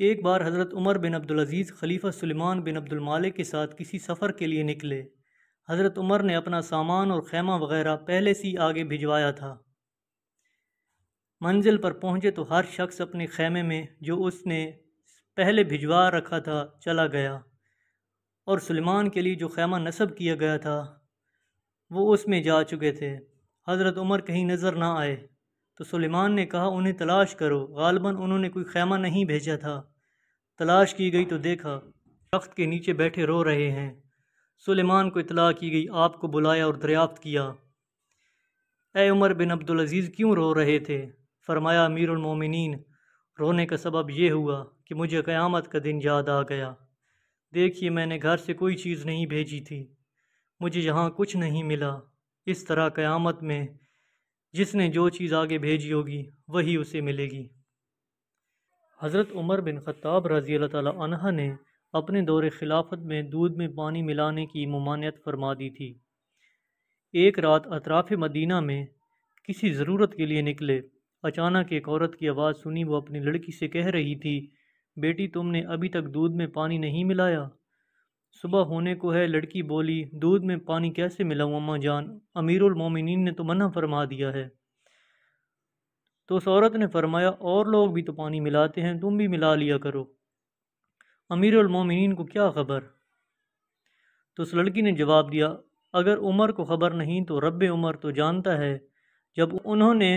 एक बार हज़रत Umar bin Abdulaziz खलीफा सुलेमान बिन मालिक के साथ किसी सफ़र के लिए निकले हज़रत उमर ने अपना सामान और खैमा वगैरह पहले से ही आगे भिजवाया था मंजिल पर पहुँचे तो हर शख्स अपने खैमे में जो उसने पहले भिजवा रखा था चला गया और सुलेमान के लिए जो खैमा नस्ब किया गया था वो उसमें जा चुके थे हज़रत उमर कहीं नज़र ना आए तो सुलेमान ने कहा उन्हें तलाश करो गालबन उन्होंने कोई खैमा नहीं भेजा था तलाश की गई तो देखा रख्त के नीचे बैठे रो रहे हैं सुलेमान को इतला की गई आपको बुलाया और दरियाफ्त किया ए उमर बिन अजीज़ क्यों रो रहे थे फरमाया अमीरमिन रोने का सबब यह हुआ कि मुझे क़यामत का दिन याद आ गया देखिए मैंने घर से कोई चीज़ नहीं भेजी थी मुझे यहाँ कुछ नहीं मिला इस तरह क़यामत में जिसने जो चीज़ आगे भेजी होगी वही उसे मिलेगी हज़रत उमर बिन ख़त्ताब रज़ी अल्लाह तह ने अपने दौरे खिलाफत में दूध में पानी मिलाने की ममानियत फरमा दी थी एक रात अतराफ़ मदीना में किसी ज़रूरत के लिए निकले अचानक एक औरत की आवाज़ सुनी वो अपनी लड़की से कह रही थी बेटी तुमने अभी तक दूध में पानी नहीं मिलाया सुबह होने को है लड़की बोली दूध में पानी कैसे मिलाऊँ अम्मा जान अमीरुल मोमिनीन ने तो मना फरमा दिया है तो उस औरत ने फरमाया और लोग भी तो पानी मिलाते हैं तुम भी मिला लिया करो अमीरुल मोमिनीन को क्या खबर तो उस लड़की ने जवाब दिया अगर उमर को ख़बर नहीं तो रब उमर तो जानता है जब उन्होंने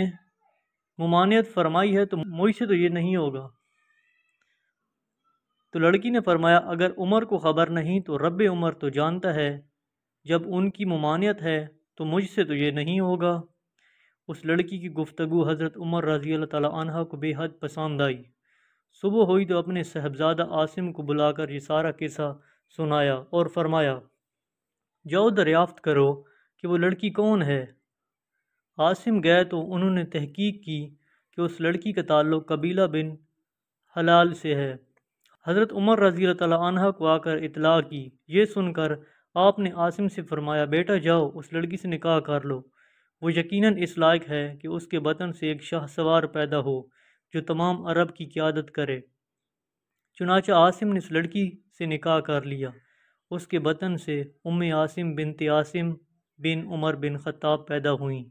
ममानियत फरमाई है तो मुझसे तो ये नहीं होगा तो लड़की ने फरमाया अगर उमर को ख़बर नहीं तो रब उमर तो जानता है जब उनकी ममानियत है तो मुझसे तो ये नहीं होगा उस लड़की की गुफ्तु हज़रत उमर रज़ी तह को बेहद पसंद आई सुबह हुई तो अपने साहबजादा आसिम को बुलाकर ये सारा किस्सा सुनाया और फरमाया जाओ दरियाफ्त करो कि वो लड़की कौन है आसिम गए तो उन्होंने तहकीक की कि उस लड़की का ताल्लुक़ कबीला बिन हलाल से है हज़रत उमर रज़ी तह को आकर इतला की ये सुनकर आपने आसिम से फरमाया बेटा जाओ उस लड़की से निकाह कर लो वो यकीनन इस लायक है कि उसके बतन से एक शाह सवार पैदा हो जो तमाम अरब की क्यादत करे चुनाचा आसिम ने इस लड़की से निकाह कर लिया उसके बतन से उम आसिम बिन तसिम बिन उमर बिन खताब पैदा हुई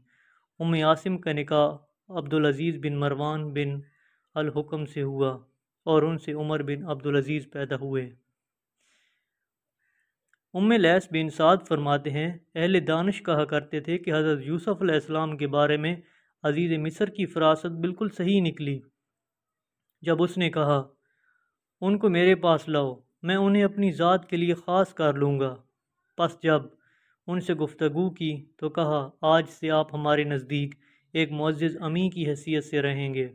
उम आसिम का निकाह अब्दुल अज़ीज़ बिन मरवान बिन अलहुकम से हुआ और उनसे उमर बिन अब्दुलज़ीज़ पैदा हुए उम लैस बिन साद फरमाते हैं अहल दानश कहा करते थे कि हज़रत यूसफ़्लाम के बारे में अजीज़ मिस्र की फरासत बिल्कुल सही निकली जब उसने कहा उनको मेरे पास लाओ मैं उन्हें अपनी ज़ात के लिए ख़ास कर लूँगा बस जब उनसे गुफ्तगु की तो कहा आज से आप हमारे नज़दीक एक मज़ज़ अमी की हैसियत से रहेंगे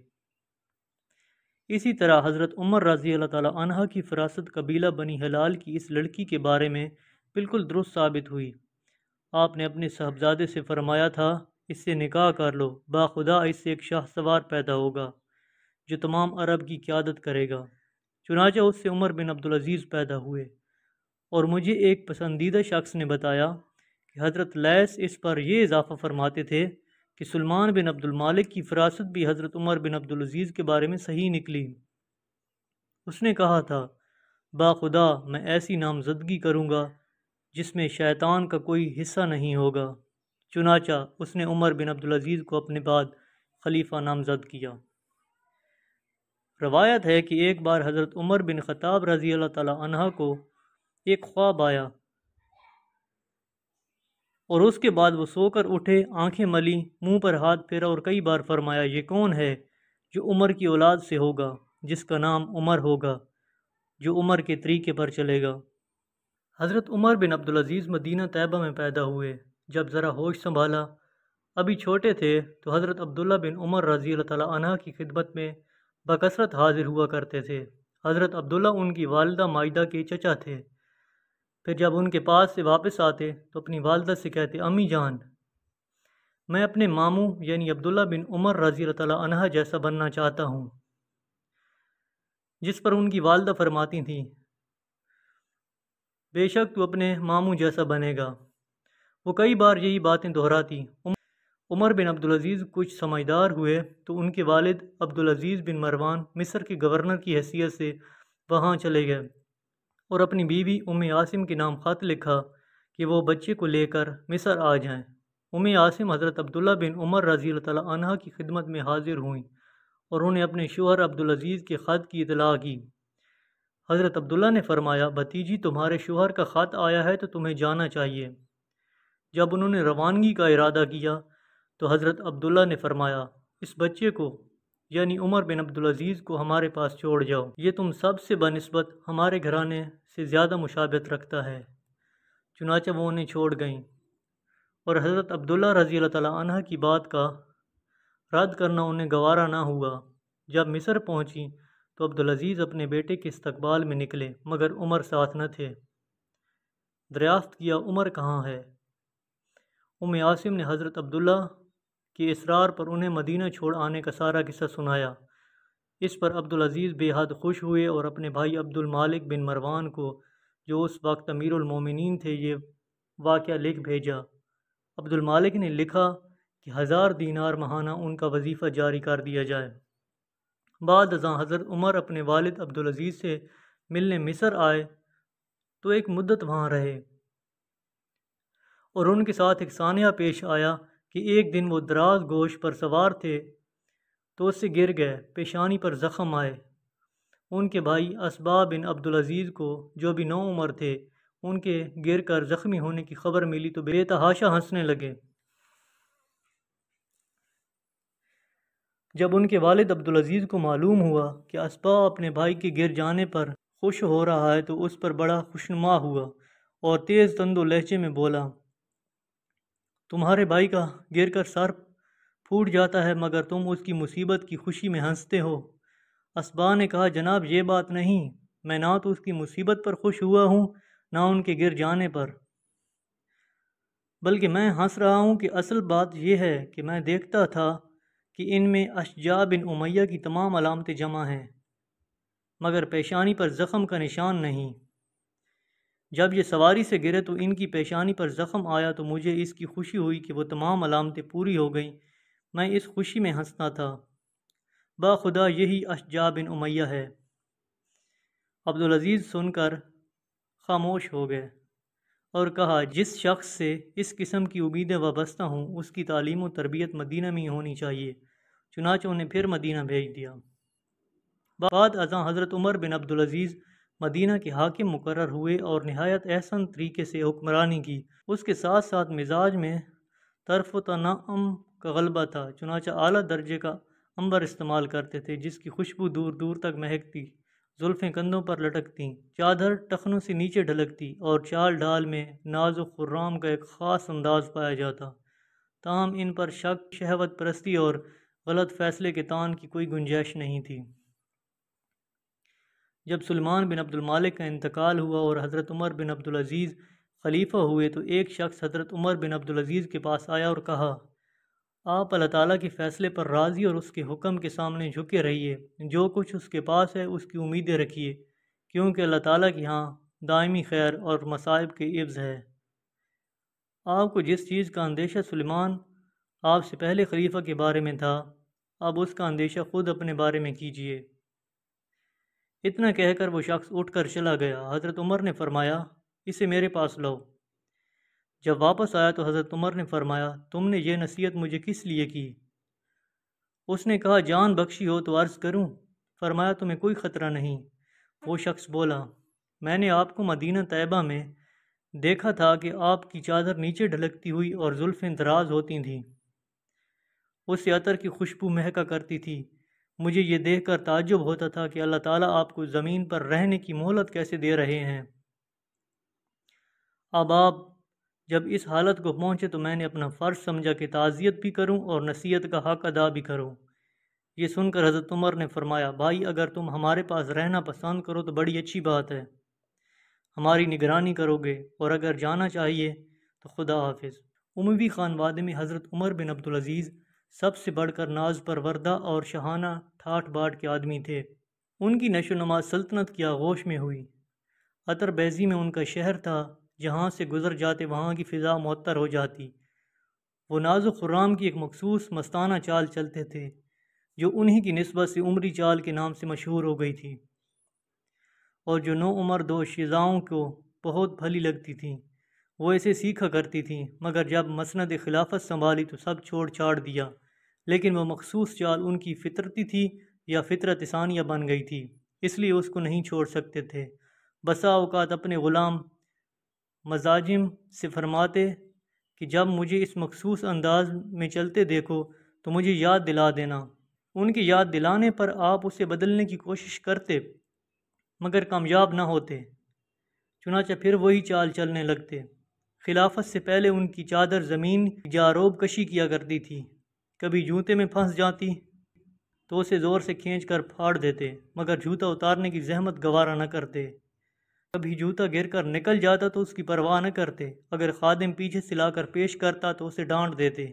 इसी तरह हज़रत उमर रज़ी अल्लाह की फ़रासत कबीला बनी हलाल की इस लड़की के बारे में बिल्कुल दुरुस्त साबित हुई आपने अपने साहबजादे से फरमाया था इससे निकाह कर लो बाखुदा इससे एक शाह सवार पैदा होगा जो तमाम अरब की क्यादत करेगा चुनाचा उससे उमर बिन अब्दुलज़ीज़ पैदा हुए और मुझे एक पसंदीदा शख्स ने बताया कि हज़रत लैस इस पर यह इजाफ़ा फरमाते थे कि सलमान बिन मालिक की फ़रासत भी हज़रत उमर बिन अब्दुलज़ीज़ के बारे में सही निकली उसने कहा था बाखुदा मैं ऐसी नामजदगी करूँगा जिसमें शैतान का कोई हिस्सा नहीं होगा चुनाचा उसने उमर बिन अब्दुलज़ीज़ को अपने बाद खलीफा नामजद किया रवायत है कि एक बार हज़रत उमर बिन ख़ताब रज़ी अल्लाह तला को एक ख्वाब आया और उसके बाद वो सोकर उठे आंखें मली मुंह पर हाथ फेरा और कई बार फरमाया ये कौन है जो उमर की औलाद से होगा जिसका नाम उमर होगा जो उमर के तरीके पर चलेगा हज़रत Umar bin Abdulaziz Medina Taiba में पैदा हुए जब ज़रा होश संभाला अभी छोटे थे तो हज़रत अब्दुल्ला बिन उमर रज़ी तला की खिदमत में बकसरत हाजिर हुआ करते थे हज़रत अब्दुल्ला उनकी वालदा माहिदा के चचा थे फिर जब उनके पास से वापस आते तो अपनी वालदा से कहते अम्मी जान मैं अपने मामू यानी अब्दुल्ला बिन उमर रजी तह जैसा बनना चाहता हूँ जिस पर उनकी वालदा फरमाती थी बेशक तू अपने मामू जैसा बनेगा वो कई बार यही बातें दोहराती उमर बिन अब्दुलज़ीज़ कुछ समझदार हुए तो उनके वालिद अज़ीज़ बिन मरवान मिस्र के गवर्नर की हैसियत से वहाँ चले गए और अपनी बीवी उम आसिम के नाम ख़त लिखा कि वो बच्चे को लेकर मिसर आ जाएं। उम आसिम हज़रत अब्दुल्ला बिन उमर रज़ी तह की खिदमत में हाजिर हुई और उन्हें अपने शोहर अब्दुलज़ीज़ के ख़त की इतला की हज़रत अब्दुल्ला ने फरमाया भतीजी तुम्हारे शोहर का ख़त आया है तो तुम्हें जाना चाहिए जब उन्होंने रवानगी का इरादा किया तो हज़रत अब्दुल्ला ने फरमाया इस बच्चे को यानी उमर बिन अब्दुल अजीज़ को हमारे पास छोड़ जाओ ये तुम सब से बनस्बत हमारे घराने से ज़्यादा मुशाबत रखता है चुनाचा वो उन्हें छोड़ गईं और हज़रत अब्दुल्ला रज़ी तह की बात का रद्द करना उन्हें गवारा ना हुआ जब मिस्र पहुँची तो अब्दुलज़ीज़ अपने बेटे के इस्तबाल में निकले मगर उमर साथ न थे दरियाफ्त किया उमर कहाँ है उम आसिम ने हज़रत अब्दुल्ला के इसरार पर उन्हें मदीना छोड़ आने का सारा किस्सा सुनाया इस पर अब्दुल अजीज़ बेहद खुश हुए और अपने भाई अब्दुल मालिक बिन मरवान को जो उस वक्त अमीरमिन थे ये वाक़ लिख भेजा अब्दुल मालिक ने लिखा कि हज़ार दीनार महाना उनका वजीफ़ा जारी कर दिया जाए बाद अजा हज़रत उमर अपने वालिद अब्दुल अजीज़ से मिलने मिसर आए तो एक मुद्दत वहाँ रहे और उनके साथ एक सानिया पेश आया कि एक दिन वो दराज गोश पर सवार थे तो उससे गिर गए पेशानी पर ज़ख़म आए उनके भाई असबा बिन अब्दुलज़ीज़ को जो भी नौ उम्र थे उनके गिर कर ज़ख्मी होने की खबर मिली तो बेतहाशा हंसने लगे जब उनके वालिद अब्दुलज़ीज़ को मालूम हुआ कि असबा अपने भाई के गिर जाने पर खुश हो रहा है तो उस पर बड़ा खुशनुमा हुआ और तेज़ तंदो लहजे में बोला तुम्हारे भाई का गिर कर सर फूट जाता है मगर तुम उसकी मुसीबत की खुशी में हंसते हो असबा ने कहा जनाब ये बात नहीं मैं ना तो उसकी मुसीबत पर खुश हुआ हूँ ना उनके गिर जाने पर बल्कि मैं हंस रहा हूँ कि असल बात यह है कि मैं देखता था कि इनमें अशजा बिन उमैया की तमाम अलामतें जमा हैं मगर पेशानी पर ज़ख़म का निशान नहीं जब ये सवारी से गिरे तो इनकी पेशानी पर ज़ख़म आया तो मुझे इसकी खुशी हुई कि वो तमाम अलामतें पूरी हो गईं मैं इस खुशी में हंसता था बाखुदा यही अशजा बिन उमैया है अब्दुलज़ीज़ सुनकर खामोश हो गए और कहा जिस शख्स से इस किस्म की उम्मीदें वाबस्ता हूँ उसकी तालीम और तरबियत मदीना में ही होनी चाहिए चुनाच उन्हें फिर मदीना भेज दिया बाद अजा हज़रत उमर बिन अब्दुलज़ीज़ मदीना के हाकिम मुकर हुए और नहायत एहसन तरीके से हुक्मरानी की उसके साथ साथ मिजाज में तरफ तनाम का गलबा था चुनाचा अली दर्जे का अंबर इस्तेमाल करते थे जिसकी खुशबू दूर दूर तक महकती जुल्फ़ें कंधों पर लटकती चादर टखनों से नीचे ढलकती और चाल ढाल में नाज खुर्राम का एक ख़ास अंदाज पाया जाता ताहम इन पर शक शहवत परस्ती और गलत फ़ैसले के तान की कोई गुंजाइश नहीं थी जब सलमान बिन अब्दुल मालिक का इंतकाल हुआ और हज़रत उमर बिन अब्दुल अज़ीज़ खलीफा हुए तो एक शख्स हज़रत उमर बिन अब्दुल अज़ीज़ के पास आया और कहा आप अल्लाह ताला के फ़ैसले पर राज़ी और उसके हुक्म के सामने झुके रहिए जो कुछ उसके पास है उसकी उम्मीदें रखिए क्योंकि अल्लाह ताला के यहाँ दायमी खैर और मसाइब के इब्ज़ है आपको जिस चीज़ का अंदेशा सलमान आपसे पहले खलीफा के बारे में था अब उसका अंदेशा ख़ुद अपने बारे में कीजिए इतना कहकर वो शख्स उठकर चला गया हज़रत उमर ने फरमाया इसे मेरे पास लाओ जब वापस आया तो हज़रत उमर ने फरमाया तुमने ये नसीहत मुझे किस लिए की उसने कहा जान बख्शी हो तो अर्ज़ करूँ फरमाया तुम्हें कोई ख़तरा नहीं वो शख्स बोला मैंने आपको मदीना तैयबा में देखा था कि आपकी चादर नीचे ढलकती हुई और जुल्फ़ें दराज होती थीं उससे अतर की खुशबू महका करती थी मुझे ये देख कर ताजुब होता था कि अल्लाह ताला आपको ज़मीन पर रहने की मोहलत कैसे दे रहे हैं अब आप जब इस हालत को पहुँचे तो मैंने अपना फ़र्ज समझा कि ताज़ियत भी करूँ और नसीहत का हक अदा भी करूँ ये सुनकर हज़रत उमर ने फरमाया भाई अगर तुम हमारे पास रहना पसंद करो तो बड़ी अच्छी बात है हमारी निगरानी करोगे और अगर जाना चाहिए तो खुदा हाफिज़ उमवी खान वादे में हज़रत उमर बिन अब्दुल अज़ीज़ सबसे बढ़कर नाज पर वर्दा और शहाना ठाठ बाट के आदमी थे उनकी नशोनमा सल्तनत की आगोश में हुई अतर में उनका शहर था जहाँ से गुज़र जाते वहाँ की फ़िज़ा मअतर हो जाती वो नाजो खुर्राम की एक मखसूस मस्ताना चाल चलते थे जो उन्हीं की नस्बत से उमरी चाल के नाम से मशहूर हो गई थी और जो नो उम्र दो शिजाओं को बहुत भली लगती थी वो ऐसे सीखा करती थी मगर जब मसनद खिलाफत संभाली तो सब छोड़ छाड़ दिया लेकिन वह मखसूस चाल उनकी फितरती थी या फितरत सानिया बन गई थी इसलिए उसको नहीं छोड़ सकते थे बसा अवकात अपने ग़ुलाम मजाजिम से फरमाते कि जब मुझे इस मखसूस अंदाज में चलते देखो तो मुझे याद दिला देना उनकी याद दिलाने पर आप उसे बदलने की कोशिश करते मगर कामयाब ना होते चुनाचा फिर वही चाल चलने लगते खिलाफत से पहले उनकी चादर ज़मीन जारोब कशी किया करती थी कभी जूते में फंस जाती तो उसे ज़ोर से खींच कर फाड़ देते मगर जूता उतारने की जहमत गवारा न करते कभी जूता गिर कर निकल जाता तो उसकी परवाह न करते अगर खादिम पीछे से लाकर पेश करता तो उसे डांट देते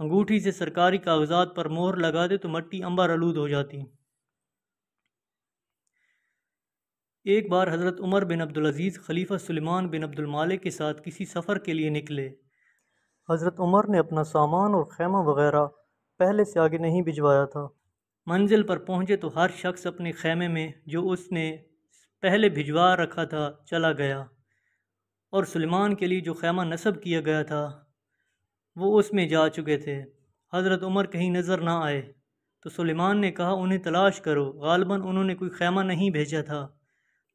अंगूठी से सरकारी कागजात पर मोहर लगाते तो मट्टी अंबर आलूद हो जाती एक बार हज़रत उमर बिन अब्दुलज़ीज़ खलीफा सुलेमान बिन मालिक के साथ किसी सफ़र के लिए निकले हज़रत उमर ने अपना सामान और खैमा वगैरह पहले से आगे नहीं भिजवाया था मंजिल पर पहुँचे तो हर शख्स अपने खैमे में जो उसने पहले भिजवा रखा था चला गया और सुलेमान के लिए जो खैमा नस्ब किया गया था वो उसमें जा चुके थे हज़रत उमर कहीं नज़र ना आए तो सुलेमान ने कहा उन्हें तलाश करो गालबन उन्होंने कोई खैमा नहीं भेजा था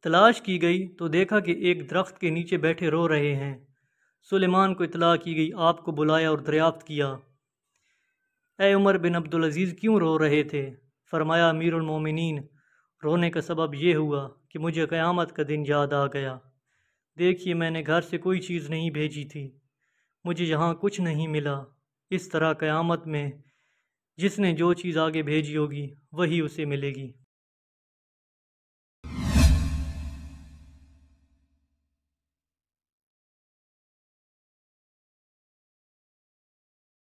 तलाश की गई तो देखा कि एक दरख्त के नीचे बैठे रो रहे हैं सुलेमान को इतला की गई आपको बुलाया और दरियाफ्त किया ए उमर बिन अजीज़ क्यों रो रहे थे फरमाया अमीरमिन रोने का सबब यह हुआ कि मुझे क़यामत का दिन याद आ गया देखिए मैंने घर से कोई चीज़ नहीं भेजी थी मुझे यहाँ कुछ नहीं मिला इस तरह क़यामत में जिसने जो चीज़ आगे भेजी होगी वही उसे मिलेगी